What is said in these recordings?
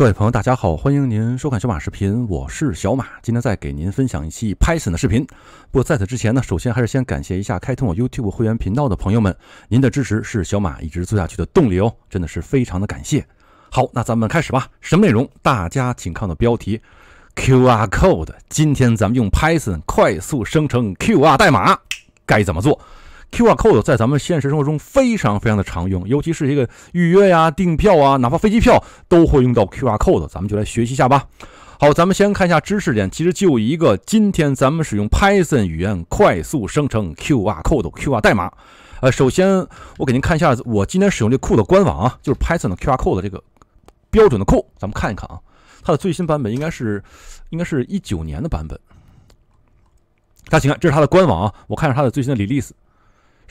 各位朋友，大家好，欢迎您收看小马视频，我是小马。今天再给您分享一期 Python 的视频。不过在此之前呢，首先还是先感谢一下开通我 YouTube 会员频道的朋友们，您的支持是小马一直做下去的动力哦，真的是非常的感谢。好，那咱们开始吧。什么内容？大家请看的标题，QR Code。今天咱们用 Python 快速生成 QR 代码，该怎么做？Q R code 在咱们现实生活中非常非常的常用，尤其是一个预约呀、订票啊，哪怕飞机票都会用到 Q R code。咱们就来学习一下吧。好，咱们先看一下知识点，其实就一个，今天咱们使用 Python 语言快速生成 Q R code、Q R 代码。呃，首先我给您看一下我今天使用这库的官网啊，就是 Python 的 Q R code 这个标准的库，咱们看一看啊，它的最新版本应该是应该是一九年的版本。大家请看，这是它的官网啊，我看一下它的最新的 release。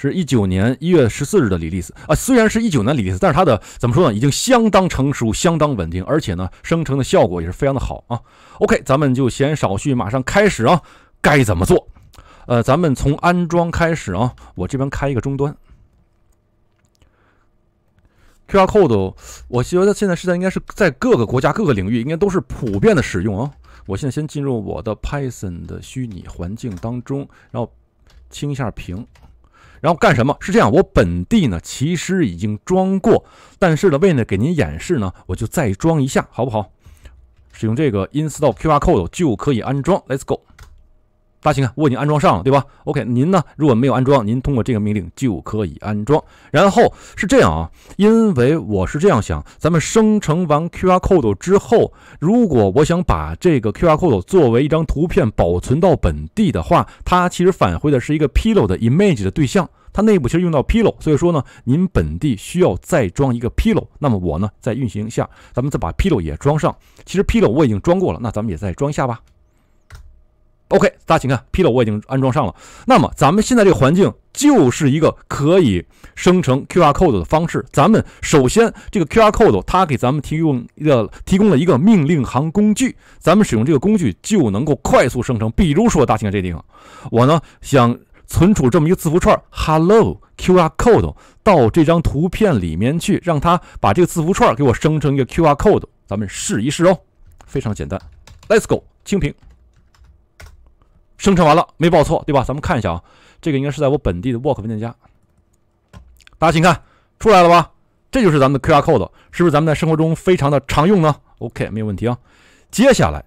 是一九年一月十四日的李丽斯啊，虽然是一九年李丽斯，但是他的怎么说呢？已经相当成熟，相当稳定，而且呢，生成的效果也是非常的好啊。OK，咱们就闲少叙，马上开始啊。该怎么做？呃，咱们从安装开始啊。我这边开一个终端。QR code，我觉得现在是在应该是在各个国家、各个领域应该都是普遍的使用啊。我现在先进入我的 Python 的虚拟环境当中，然后清一下屏。然后干什么？是这样，我本地呢其实已经装过，但是呢，为了给您演示呢，我就再装一下，好不好？使用这个 i n s t a l l QR Code 就可以安装，Let's go。大秦啊，我已经安装上了，对吧？OK，您呢？如果没有安装，您通过这个命令就可以安装。然后是这样啊，因为我是这样想，咱们生成完 QR code 之后，如果我想把这个 QR code 作为一张图片保存到本地的话，它其实返回的是一个 Pillow 的 Image 的对象，它内部其实用到 Pillow，所以说呢，您本地需要再装一个 Pillow。那么我呢，再运行一下，咱们再把 Pillow 也装上。其实 Pillow 我已经装过了，那咱们也再装一下吧。OK，大家请看 p i 我已经安装上了。那么咱们现在这个环境就是一个可以生成 QR code 的方式。咱们首先这个 QR code 它给咱们提供一个提供了一个命令行工具，咱们使用这个工具就能够快速生成。比如说，大家请看这地方，我呢想存储这么一个字符串 “Hello QR code” 到这张图片里面去，让它把这个字符串给我生成一个 QR code。咱们试一试哦，非常简单。Let's go，清屏。生成完了没报错对吧？咱们看一下啊，这个应该是在我本地的 work 文件夹。大家请看出来了吧？这就是咱们的 QR code，是不是咱们在生活中非常的常用呢？OK，没有问题啊。接下来。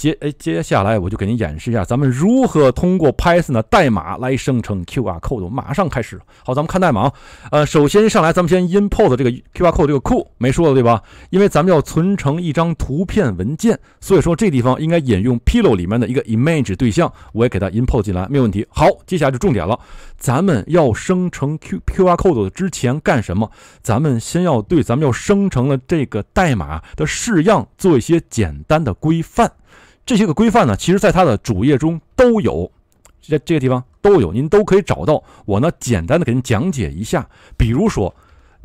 接哎，接下来我就给您演示一下，咱们如何通过 Python 的代码来生成 QR code。马上开始。好，咱们看代码。啊。呃，首先上来，咱们先 import 这个 QR code 这个库，没说的对吧？因为咱们要存成一张图片文件，所以说这地方应该引用 Pillow 里面的一个 Image 对象，我也给它 import 进来，没有问题。好，接下来就重点了，咱们要生成 Q QR code 之前干什么？咱们先要对咱们要生成了这个代码的式样做一些简单的规范。这些个规范呢，其实在它的主页中都有，这这个地方都有，您都可以找到。我呢，简单的给您讲解一下。比如说，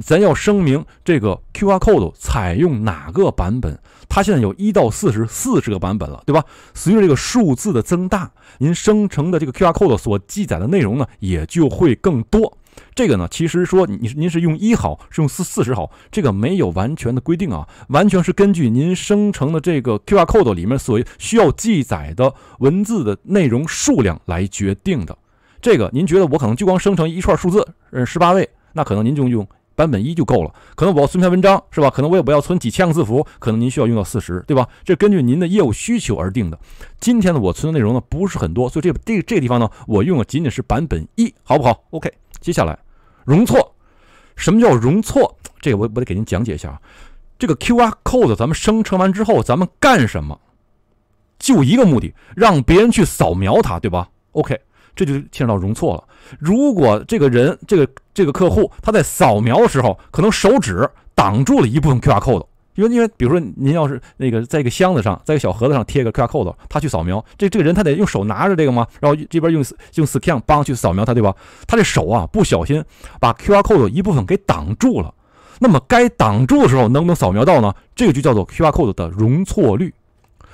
咱要声明这个 QR code 采用哪个版本，它现在有一到四十，四十个版本了，对吧？随着这个数字的增大，您生成的这个 QR code 所记载的内容呢，也就会更多。这个呢，其实说您您是用一好，是用四四十好，这个没有完全的规定啊，完全是根据您生成的这个 QR code 里面所需要记载的文字的内容数量来决定的。这个您觉得我可能就光生成一串数字，嗯，十八位，那可能您就用版本一就够了。可能我要存篇文章是吧？可能我也不要存几千个字符，可能您需要用到四十，对吧？这根据您的业务需求而定的。今天呢，我存的内容呢不是很多，所以这这这个地方呢，我用的仅仅是版本一，好不好？OK。接下来，容错，什么叫容错？这个我我得给您讲解一下啊。这个 QR code 咱们生成完之后，咱们干什么？就一个目的，让别人去扫描它，对吧？OK，这就牵扯到容错了。如果这个人、这个这个客户他在扫描的时候，可能手指挡住了一部分 QR code。因为因为比如说您要是那个在一个箱子上，在一个小盒子上贴一个 QR code，他去扫描这这个人他得用手拿着这个吗？然后这边用用 Scan 帮去扫描他，对吧？他这手啊不小心把 QR code 一部分给挡住了，那么该挡住的时候能不能扫描到呢？这个就叫做 QR code 的容错率。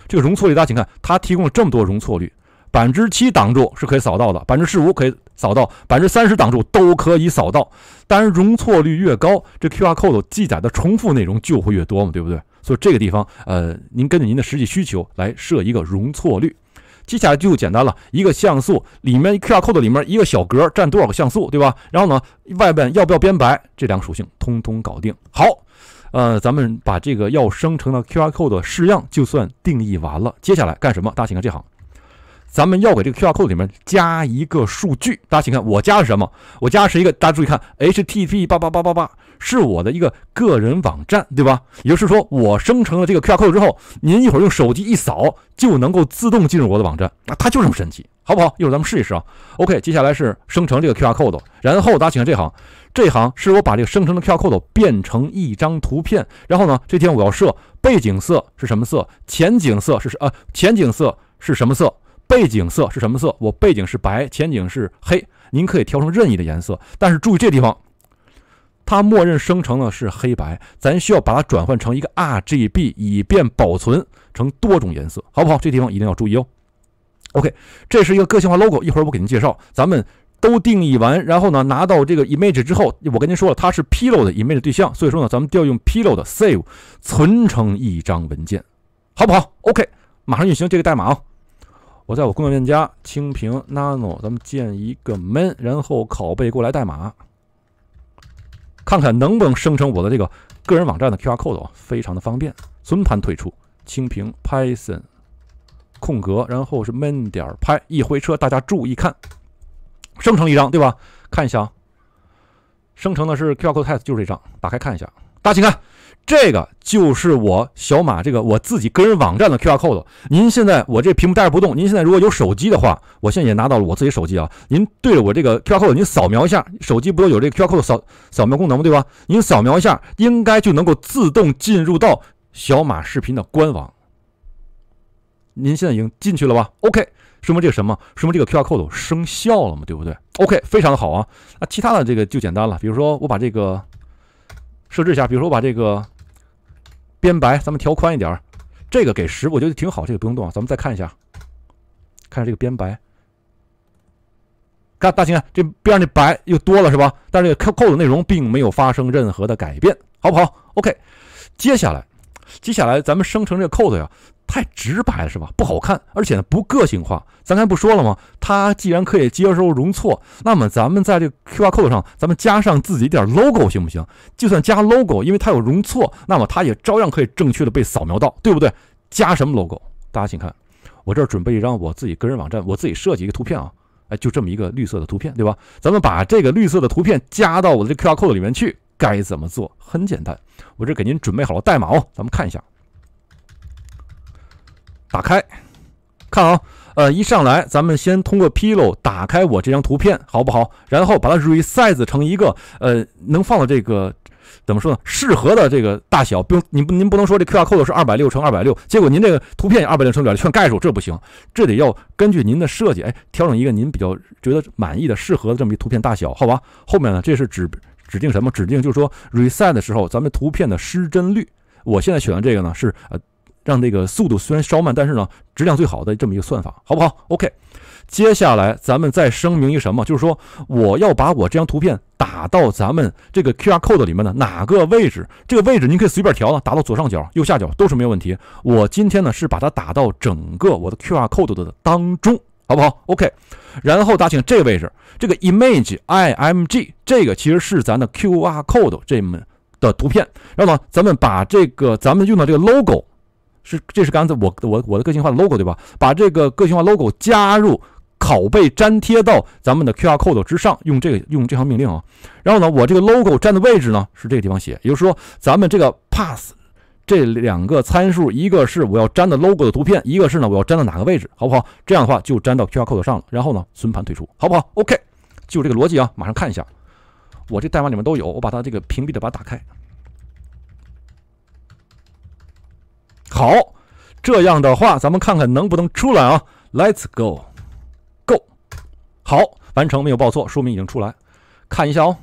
这个容错率大家请看，它提供了这么多容错率，百分之七挡住是可以扫到的，百分之十五可以。扫到百分之三十挡住都可以扫到，当然容错率越高，这 QR code 记载的重复内容就会越多嘛，对不对？所以这个地方，呃，您根据您的实际需求来设一个容错率。接下来就简单了，一个像素里面 QR code 里面一个小格占多少个像素，对吧？然后呢，外边要不要编白？这两个属性通通搞定。好，呃，咱们把这个要生成的 QR code 的式样就算定义完了。接下来干什么？大家请看这行。咱们要给这个 QR code 里面加一个数据，大家请看我加是什么？我加是一个，大家注意看，http 八八八八八是我的一个个人网站，对吧？也就是说，我生成了这个 QR code 之后，您一会儿用手机一扫，就能够自动进入我的网站。那它就这么神奇，好不好？一会儿咱们试一试啊。OK，接下来是生成这个 QR code，然后大家请看这行，这行是我把这个生成的 QR code 变成一张图片，然后呢，这天我要设背景色是什么色？前景色是什啊？前景色是什么色？背景色是什么色？我背景是白，前景是黑。您可以调成任意的颜色，但是注意这地方，它默认生成的是黑白，咱需要把它转换成一个 RGB，以便保存成多种颜色，好不好？这地方一定要注意哦。OK，这是一个个性化 logo，一会儿我给您介绍。咱们都定义完，然后呢拿到这个 image 之后，我跟您说了，它是 p i l l o 的 image 对象，所以说呢，咱们调用 p i l l o 的 save 存成一张文件，好不好？OK，马上运行这个代码啊。我在我工作链家清屏 nano，咱们建一个 main，然后拷贝过来代码，看看能不能生成我的这个个人网站的 QR code 啊，非常的方便。存盘退出，清屏 python 空格，然后是 main 点 py 一回车，大家注意看，生成一张对吧？看一下啊，生成的是 QR code test，就是这张，打开看一下，大家请看。这个就是我小马这个我自己个人网站的 QR code。您现在我这屏幕带着不动，您现在如果有手机的话，我现在也拿到了我自己手机啊。您对着我这个 QR code，您扫描一下，手机不都有这个 QR code 扫扫描功能吗？对吧？您扫描一下，应该就能够自动进入到小马视频的官网。您现在已经进去了吧？OK，说明这个什么？说明这个 QR code 生效了嘛？对不对？OK，非常的好啊。那其他的这个就简单了，比如说我把这个。设置一下，比如说我把这个边白，咱们调宽一点儿。这个给十，我觉得挺好。这个不用动，咱们再看一下，看下这个边白。看大家看，这边上那白又多了是吧？但是这扣扣子内容并没有发生任何的改变，好不好？OK，接下来，接下来咱们生成这个扣子呀。太直白了，是吧？不好看，而且呢不个性化。咱刚才不说了吗？它既然可以接收容错，那么咱们在这个 QR code 上，咱们加上自己一点 logo 行不行？就算加 logo，因为它有容错，那么它也照样可以正确的被扫描到，对不对？加什么 logo？大家请看，我这儿准备一张我自己个人网站，我自己设计一个图片啊，哎，就这么一个绿色的图片，对吧？咱们把这个绿色的图片加到我的这 QR code 里面去，该怎么做？很简单，我这给您准备好了代码哦，咱们看一下。打开，看啊，呃，一上来咱们先通过 Pillow 打开我这张图片，好不好？然后把它 Resize 成一个，呃，能放到这个怎么说呢？适合的这个大小。不用您，您不能说这 QR Code 是二百六乘二百六，结果您这个图片也二百六乘二百六全盖住，这不行。这得要根据您的设计，哎，调整一个您比较觉得满意的、适合的这么一图片大小，好吧？后面呢，这是指指定什么？指定就是说 Resize 的时候，咱们图片的失真率。我现在选的这个呢是呃。让那个速度虽然稍慢，但是呢，质量最好的这么一个算法，好不好？OK，接下来咱们再声明一个什么？就是说，我要把我这张图片打到咱们这个 QR code 里面的哪个位置？这个位置您可以随便调啊，打到左上角、右下角都是没有问题。我今天呢是把它打到整个我的 QR code 的当中，好不好？OK，然后打请这个位置，这个 image img 这个其实是咱的 QR code 这么的图片，然后呢咱们把这个咱们用的这个 logo。是，这是刚才我我我的个性化的 logo 对吧？把这个个性化 logo 加入、拷贝、粘贴到咱们的 QR code 之上，用这个用这行命令啊。然后呢，我这个 logo 粘的位置呢是这个地方写，也就是说，咱们这个 pass 这两个参数，一个是我要粘的 logo 的图片，一个是呢我要粘到哪个位置，好不好？这样的话就粘到 QR code 上了。然后呢，存盘退出，好不好？OK，就这个逻辑啊，马上看一下，我这代码里面都有，我把它这个屏蔽的把它打开。好，这样的话，咱们看看能不能出来啊。Let's go，go，好，完成没有报错，说明已经出来。看一下哦，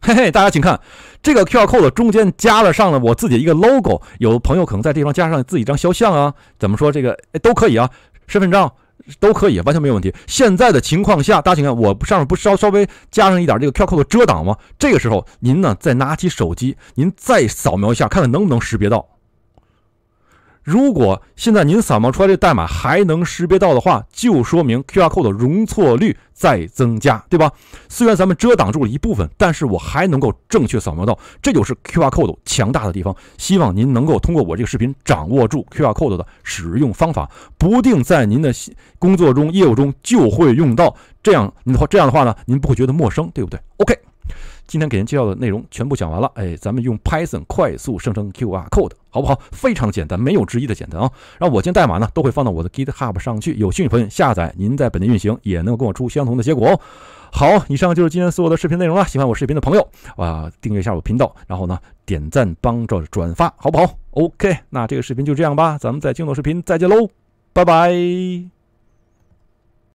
嘿嘿，大家请看这个 QR code 中间加了上了我自己一个 logo，有朋友可能在这地方加上自己一张肖像啊，怎么说这个都可以啊，身份证都可以，完全没有问题。现在的情况下，大家请看我上面不稍稍微加上一点这个 QR 码的遮挡吗？这个时候您呢再拿起手机，您再扫描一下，看看能不能识别到。如果现在您扫描出来的代码还能识别到的话，就说明 QR code 的容错率在增加，对吧？虽然咱们遮挡住了一部分，但是我还能够正确扫描到，这就是 QR code 强大的地方。希望您能够通过我这个视频掌握住 QR code 的使用方法，不定在您的工作中、业务中就会用到。这样，您的话，这样的话呢，您不会觉得陌生，对不对？OK。今天给您介绍的内容全部讲完了，哎，咱们用 Python 快速生成 QR Code，好不好？非常简单，没有之一的简单啊！然后我今天代码呢，都会放到我的 GitHub 上去，有兴趣朋友下载，您在本地运行也能够跟我出相同的结果哦。好，以上就是今天所有的视频内容了。喜欢我视频的朋友啊，订阅一下我频道，然后呢点赞、帮助、转发，好不好？OK，那这个视频就这样吧，咱们在镜头视频再见喽，拜拜。